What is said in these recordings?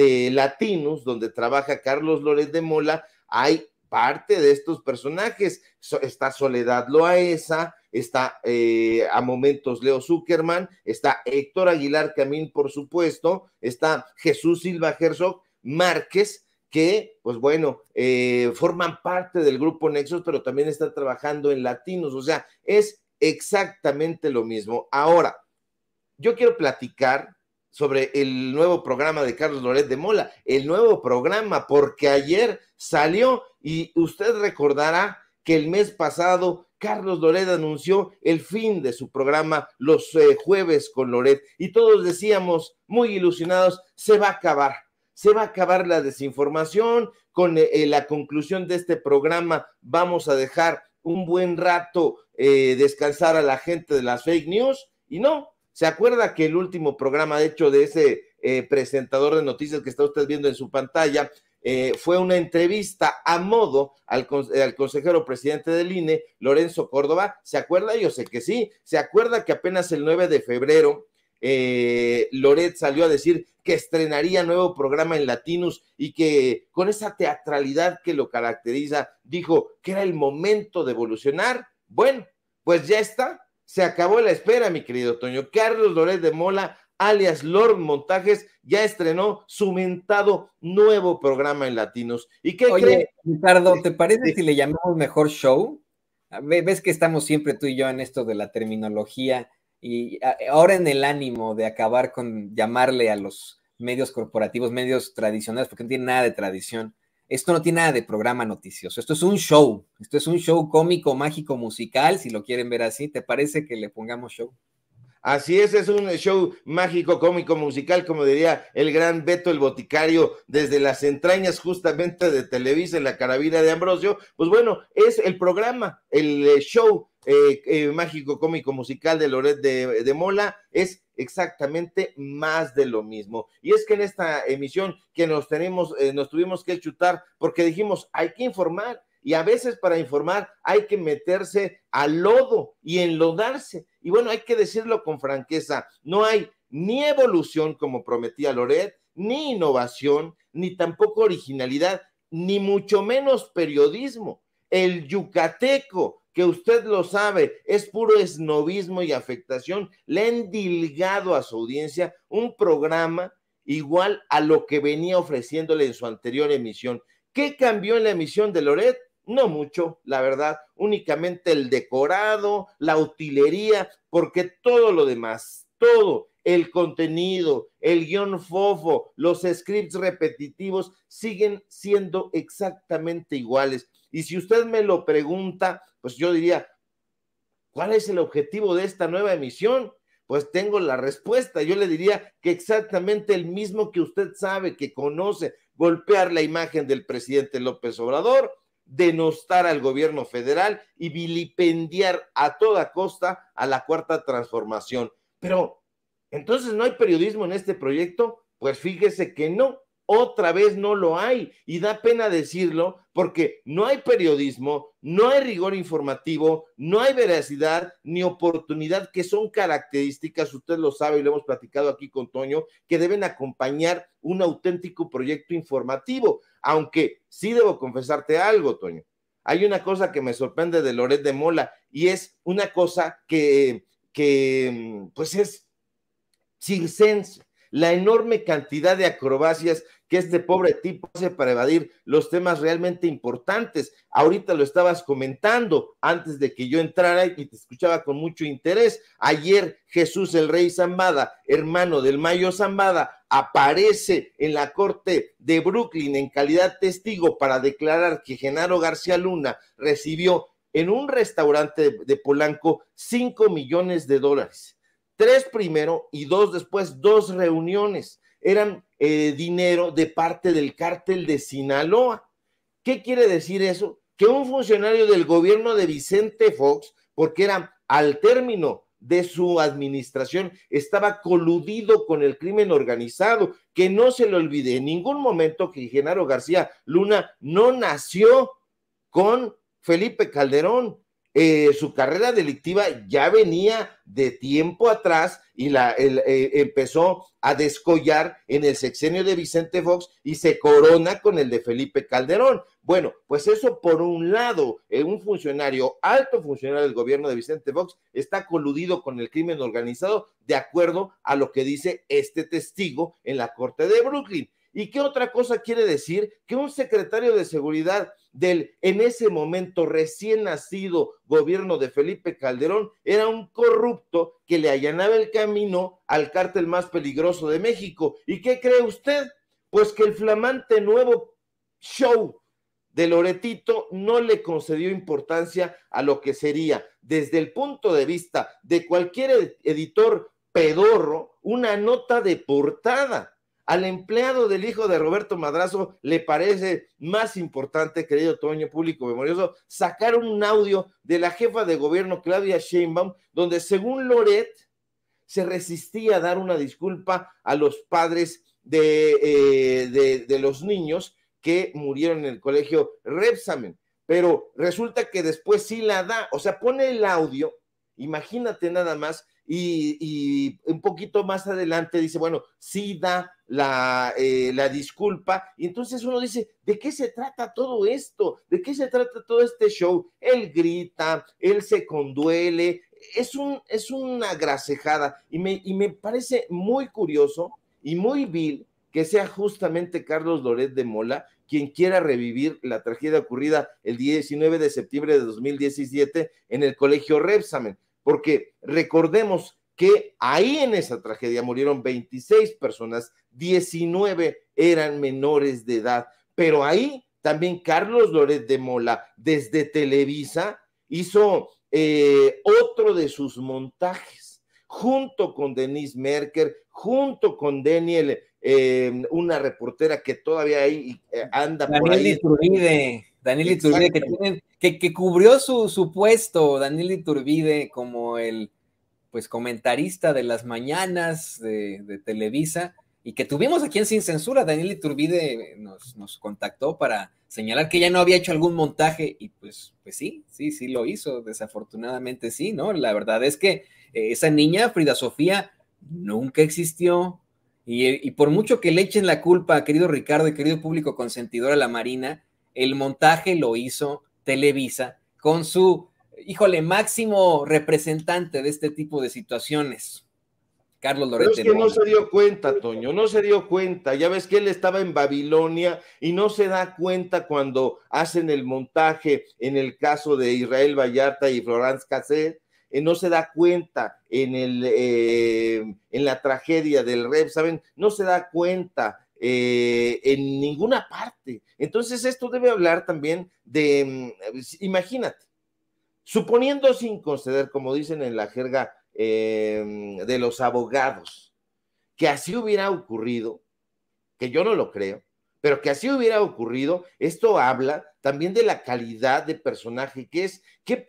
de Latinos, donde trabaja Carlos Lórez de Mola, hay parte de estos personajes. está Soledad Loaesa, está eh, a momentos Leo Zuckerman, está Héctor Aguilar Camín, por supuesto, está Jesús Silva Herzog Márquez, que, pues bueno, eh, forman parte del grupo Nexos, pero también está trabajando en Latinos. O sea, es exactamente lo mismo. Ahora, yo quiero platicar sobre el nuevo programa de Carlos Loret de Mola, el nuevo programa, porque ayer salió y usted recordará que el mes pasado Carlos Loret anunció el fin de su programa Los eh, Jueves con Loret y todos decíamos muy ilusionados, se va a acabar, se va a acabar la desinformación, con eh, eh, la conclusión de este programa vamos a dejar un buen rato descansar a la gente de las fake news y no, ¿Se acuerda que el último programa, de hecho, de ese eh, presentador de noticias que está usted viendo en su pantalla, eh, fue una entrevista a modo al, eh, consejero presidente del INE, Lorenzo Córdoba. ¿Se acuerda? Yo sé que sí. ¿Se acuerda que apenas el 9 de febrero Loret salió a decir que estrenaría nuevo programa en Latinus y que con esa teatralidad que lo caracteriza, dijo que era el momento de evolucionar? Bueno, pues ya está se acabó la espera, mi querido Toño. Carlos Loret de Mola, alias Lord Montajes, ya estrenó su mentado nuevo programa en Latinos. ¿Y qué Oye, Ricardo, ¿te parece si le llamamos mejor show? Ves que estamos siempre tú y yo en esto de la terminología y ahora en el ánimo de acabar con llamarle a los medios corporativos, medios tradicionales, porque no tiene nada de tradición, esto no tiene nada de programa noticioso, esto es un show, esto es un show cómico, mágico, musical, si lo quieren ver así, ¿te parece que le pongamos show? Así es, es un show mágico, cómico, musical, como diría el gran Beto el Boticario, desde las entrañas justamente de Televisa en la carabina de Ambrosio. Pues bueno, es el programa, el eh, show eh, eh, mágico, cómico, musical de Loret de, Mola es exactamente más de lo mismo. Y es que en esta emisión que nos tenemos, eh, nos tuvimos que chutar porque dijimos, hay que informar. Y a veces para informar hay que meterse al lodo y enlodarse. Y bueno, hay que decirlo con franqueza, no hay ni evolución como prometía Loret, ni innovación, ni tampoco originalidad, ni mucho menos periodismo. El yucateco que usted lo sabe, es puro esnovismo y afectación. Le han dilgado a su audiencia un programa igual a lo que venía ofreciéndole en su anterior emisión. ¿Qué cambió en la emisión de Loret? No mucho, la verdad, únicamente el decorado, la utilería, porque todo lo demás, todo, el contenido, el guión fofo, los scripts repetitivos siguen siendo exactamente iguales. Y si usted me lo pregunta, pues yo diría, ¿cuál es el objetivo de esta nueva emisión? Pues tengo la respuesta. Yo le diría que exactamente el mismo que usted sabe, que conoce, golpear la imagen del presidente López Obrador, denostar al gobierno federal y vilipendiar a toda costa a la cuarta transformación. Pero, entonces, ¿no hay periodismo en este proyecto? Pues fíjese que no, otra vez no lo hay. Y da pena decirlo porque no hay periodismo, no hay rigor informativo, no hay veracidad ni oportunidad, que son características, usted lo sabe y lo hemos platicado aquí con Toño, que deben acompañar un auténtico proyecto informativo. Aunque sí debo confesarte algo, Toño. Hay una cosa que me sorprende de Loret de Mola y es una cosa que, que mm, pues es circense la enorme cantidad de acrobacias que este pobre tipo hace para evadir los temas realmente importantes. Ahorita lo estabas comentando antes de que yo entrara y te escuchaba con mucho interés. Ayer Jesús el Rey Zambada, hermano del Mayo Zambada, aparece en la corte de Brooklyn en calidad testigo para declarar que Genaro García Luna recibió en un restaurante de Polanco 5 millones de dólares. Tres primero y dos después, dos reuniones eran eh, dinero de parte del cártel de Sinaloa. ¿Qué quiere decir eso? Que un funcionario del gobierno de Vicente Fox, porque era al término de su administración, estaba coludido con el crimen organizado, que no se le olvide en ningún momento que Genaro García Luna no nació con Felipe Calderón, eh, su carrera delictiva ya venía de tiempo atrás y la, eh, empezó a descollar en el sexenio de Vicente Fox y se corona con el de Felipe Calderón. Bueno, pues eso por un lado, eh, un funcionario, alto funcionario del gobierno de Vicente Fox, está coludido con el crimen organizado de acuerdo a lo que dice este testigo en la corte de Brooklyn. ¿Y qué otra cosa quiere decir? Que un secretario de seguridad del en ese momento recién nacido gobierno de Felipe Calderón era un corrupto que le allanaba el camino al cártel más peligroso de México. ¿Y qué cree usted? Pues que el flamante nuevo show de Loretito no le concedió importancia a lo que sería, desde el punto de vista de cualquier editor pedorro, una nota de portada al empleado del hijo de Roberto Madrazo le parece más importante, querido Toño, público memorioso, sacar un audio de la jefa de gobierno Claudia Sheinbaum, donde según Loret se resistía a dar una disculpa a los padres de, eh, los niños que murieron en el colegio Repsamen. Pero resulta que después sí la da, o sea, pone el audio, imagínate nada más, y, y un poquito más adelante dice, bueno, sí da la, eh, la disculpa, y entonces uno dice, ¿de qué se trata todo esto? ¿De qué se trata todo este show? Él grita, él se conduele, es, un, es una grasejada, y me, y me parece muy curioso y muy vil que sea justamente Carlos Loret de Mola quien quiera revivir la tragedia ocurrida el 19 de septiembre de 2017 en el Colegio Repsamen, porque recordemos que ahí en esa tragedia murieron 26 personas, 19 eran menores de edad, pero ahí también Carlos Loret de Mola desde Televisa hizo eh, otro de sus montajes junto con Denise Merker, junto con Daniel, eh, una reportera que todavía ahí eh, anda Daniel por ahí. Daniel que, cubrió su, su puesto, Daniel Iturbide, como el, pues comentarista de las mañanas de, Televisa y que tuvimos aquí en Sin Censura. Daniel Iturbide nos, contactó para señalar que ya no había hecho algún montaje y pues, pues sí, sí, sí lo hizo, desafortunadamente sí, ¿no? La verdad es que eh, esa niña, Frida Sofía, nunca existió. Y, eh, y, por mucho que le echen la culpa, querido Ricardo y querido público consentidor a la Marina, el montaje lo hizo Televisa con su híjole, máximo representante de este tipo de situaciones. Carlos Lorete. Es que no se dio cuenta, Toño, no se dio cuenta. Ya ves que él estaba en Babilonia y no se da cuenta cuando hacen el montaje en el caso de Israel Vallarta y Florence Cassé, eh, no se da cuenta en, el, eh, en la tragedia del Rep, ¿saben? No se da cuenta eh, en ninguna parte. Entonces esto debe hablar también de, mm, imagínate, suponiendo sin conceder, como dicen en la jerga eh, de los abogados, que así hubiera ocurrido, que yo no lo creo, pero que así hubiera ocurrido, esto habla también de la calidad de personaje que es, que,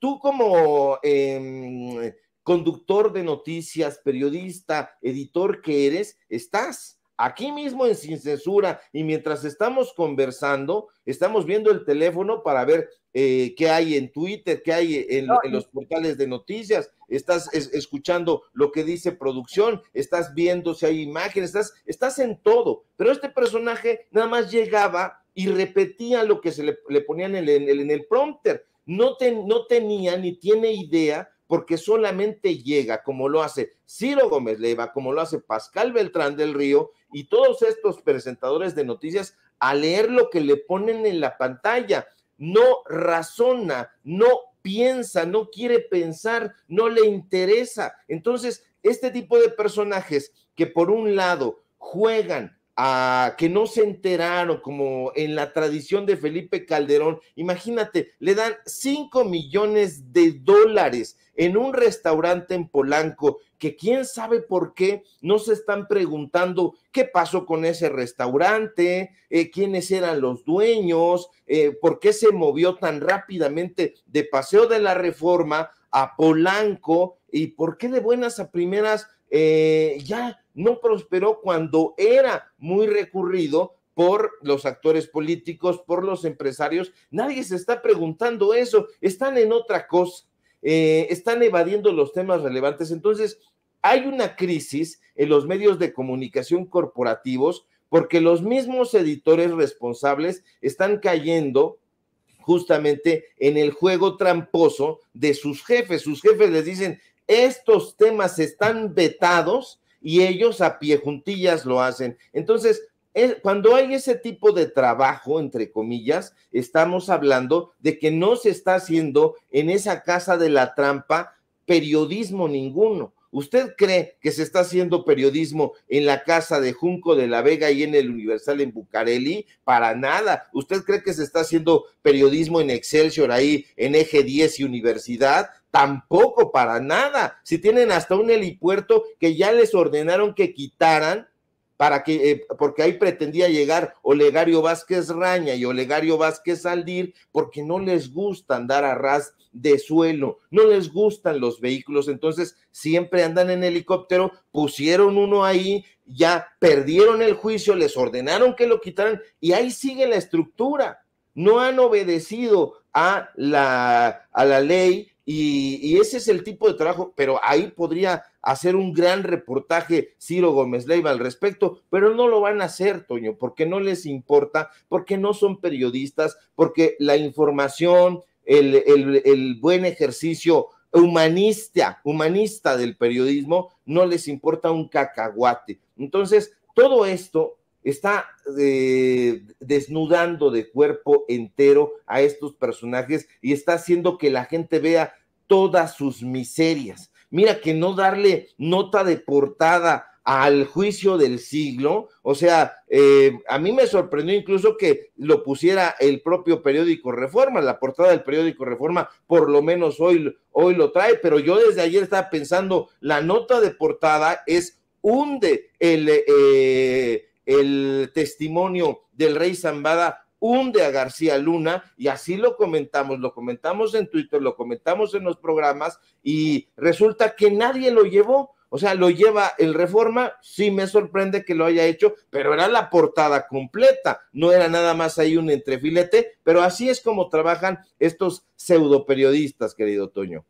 tú como em, conductor de noticias, periodista, editor que eres, estás aquí mismo en Sin Censura y mientras estamos conversando, estamos viendo el teléfono para ver eh, qué hay en Twitter, qué hay en, los portales de noticias, estás escuchando lo que dice producción, estás viendo si hay imágenes, estás, estás en todo, pero este personaje nada más llegaba y repetía lo que se le, le ponían en el, en el, prompter. No, no tenía ni tiene idea porque solamente llega, como lo hace Ciro Gómez Leiva, como lo hace Pascal Beltrán del Río y todos estos presentadores de noticias a leer lo que le ponen en la pantalla. No razona, no piensa, no quiere pensar, no le interesa. Entonces, este tipo de personajes que por un lado juegan a que no se enteraron, como en la tradición de Felipe Calderón. Imagínate, le dan 5 millones de dólares en un restaurante en Polanco, que quién sabe por qué no se están preguntando qué pasó con ese restaurante, eh, quiénes eran los dueños, eh, por qué se movió tan rápidamente de Paseo de la Reforma a Polanco y por qué de buenas a primeras eh, ya no prosperó cuando era muy recurrido por los actores políticos, por los empresarios. Nadie se está preguntando eso, están en otra cosa, eh, están evadiendo los temas relevantes. Entonces, hay una crisis en los medios de comunicación corporativos porque los mismos editores responsables están cayendo justamente en el juego tramposo de sus jefes. Sus jefes les dicen, estos temas están vetados y ellos a pie juntillas lo hacen. Entonces, eh, cuando hay ese tipo de trabajo, entre comillas, estamos hablando de que no se está haciendo en esa casa de la trampa periodismo ninguno. ¿Usted cree que se está haciendo periodismo en la casa de Junco de la Vega y en el Universal en Bucareli? Para nada. ¿Usted cree que se está haciendo periodismo en Excelsior ahí, en Eje 10 y Universidad? Tampoco para nada. Si tienen hasta un helipuerto que ya les ordenaron que quitaran para que, eh, porque ahí pretendía llegar Olegario Vázquez Raña y Olegario Vázquez Aldir, porque no les gusta andar a ras de suelo, no les gustan los vehículos, entonces siempre andan en helicóptero, pusieron uno ahí, ya perdieron el juicio, les ordenaron que lo quitaran y ahí sigue la estructura. No han obedecido a la, a la ley, y, ese es el tipo de trabajo, pero ahí podría hacer un gran reportaje Ciro Gómez Leiva al respecto, pero no lo van a hacer, Toño, porque no les importa, porque no son periodistas, porque la información, el, el buen ejercicio humanista, humanista del periodismo, no les importa un cacahuate. Entonces, todo esto está eh, desnudando de cuerpo entero a estos personajes y está haciendo que la gente vea todas sus miserias. Mira que no darle nota de portada al juicio del siglo, o sea, eh, a mí me sorprendió incluso que lo pusiera el propio periódico Reforma, la portada del periódico Reforma, por lo menos hoy, hoy lo trae, pero yo desde ayer estaba pensando, la nota de portada es hunde el, eh, el testimonio del rey Zambada hunde a García Luna y así lo comentamos, lo comentamos en Twitter, lo comentamos en los programas y resulta que nadie lo llevó. O sea, lo lleva el Reforma, sí me sorprende que lo haya hecho, pero era la portada completa, no era nada más ahí un entrefilete, pero así es como trabajan estos pseudo periodistas, querido Toño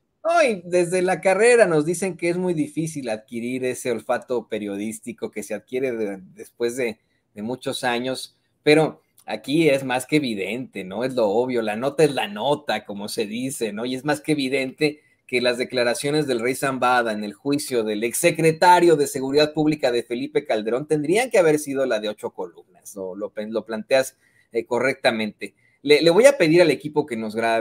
desde la carrera nos dicen que es muy difícil adquirir ese olfato periodístico que se adquiere después de, muchos años, pero aquí es más que evidente, ¿no? Es lo obvio, la nota es la nota, como se dice, ¿no? Y es más que evidente que las declaraciones del rey Zambada en el juicio del exsecretario de Seguridad Pública de Felipe Calderón tendrían que haber sido la de ocho columnas, lo, planteas eh, correctamente. Le, le voy a pedir al equipo que nos grabe.